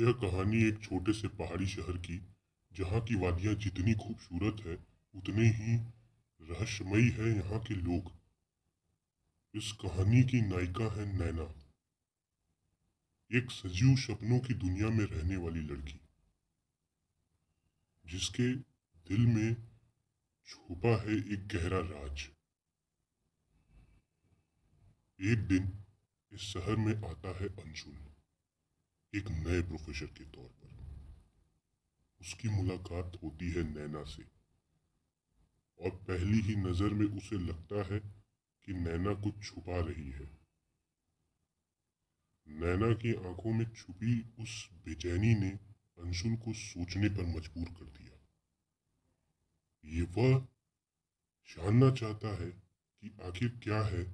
यह कहानी एक छोटे से पहाड़ी शहर की जहाँ की वादियाँ जितनी खूबसूरत है उतने ही रहस्यमयी है यहाँ के लोग इस कहानी की नायिका है नैना एक सजीव सपनों की दुनिया में रहने वाली लड़की जिसके दिल में छुपा है एक गहरा राज एक दिन इस शहर में आता है अंशुल एक नए प्रोफेसर के तौर पर उसकी मुलाकात होती है नैना से और पहली ही नज़र में उसे लगता है कि नैना कुछ छुपा रही है नैना की आंखों में छुपी उस बेचैनी ने अंशुल को सोचने पर मजबूर कर दिया ये वह जानना चाहता है कि आखिर क्या है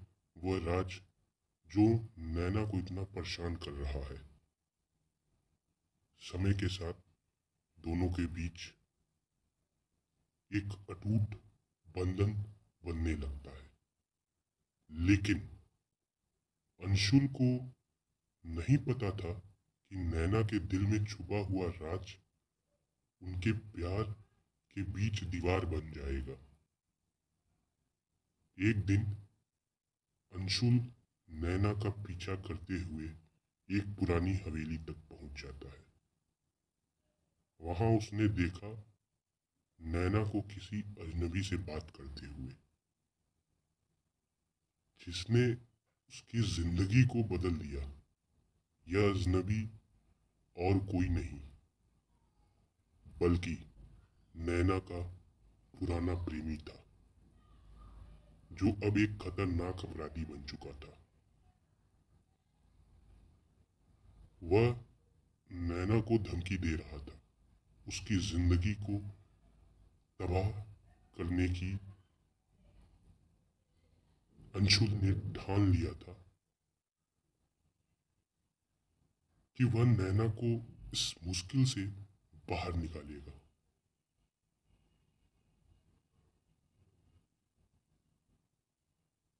वह राज जो नैना को इतना परेशान कर रहा है समय के साथ दोनों के बीच एक अटूट बंधन बनने लगता है लेकिन अंशुल को नहीं पता था कि नैना के दिल में छुपा हुआ राज उनके प्यार के बीच दीवार बन जाएगा एक दिन अंशुल नैना का पीछा करते हुए एक पुरानी हवेली तक पहुंच जाता है वहां उसने देखा नैना को किसी अजनबी से बात करते हुए जिसने उसकी जिंदगी को बदल दिया यह अजनबी और कोई नहीं बल्कि नैना का पुराना प्रेमी था जो अब एक खतरनाक अपराधी बन चुका था वह नैना को धमकी दे रहा था उसकी जिंदगी को तबाह करने की अंशुल ने ठान लिया था कि वह नैना को इस मुश्किल से बाहर निकालेगा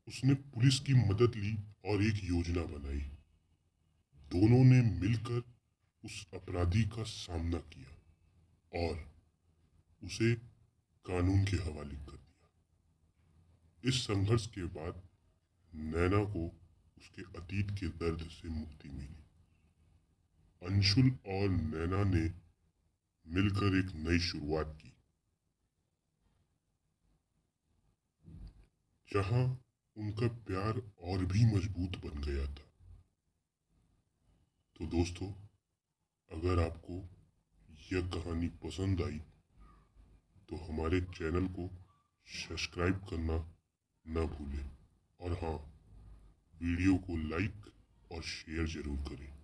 उसने पुलिस की मदद ली और एक योजना बनाई दोनों ने मिलकर उस अपराधी का सामना किया और उसे कानून के हवाले कर दिया इस संघर्ष के बाद नैना को उसके अतीत के दर्द से मुक्ति मिली अंशुल और नैना ने मिलकर एक नई शुरुआत की जहां उनका प्यार और भी मजबूत बन गया था तो दोस्तों अगर आपको यह कहानी पसंद आई तो हमारे चैनल को सब्सक्राइब करना न भूलें और हाँ वीडियो को लाइक और शेयर ज़रूर करें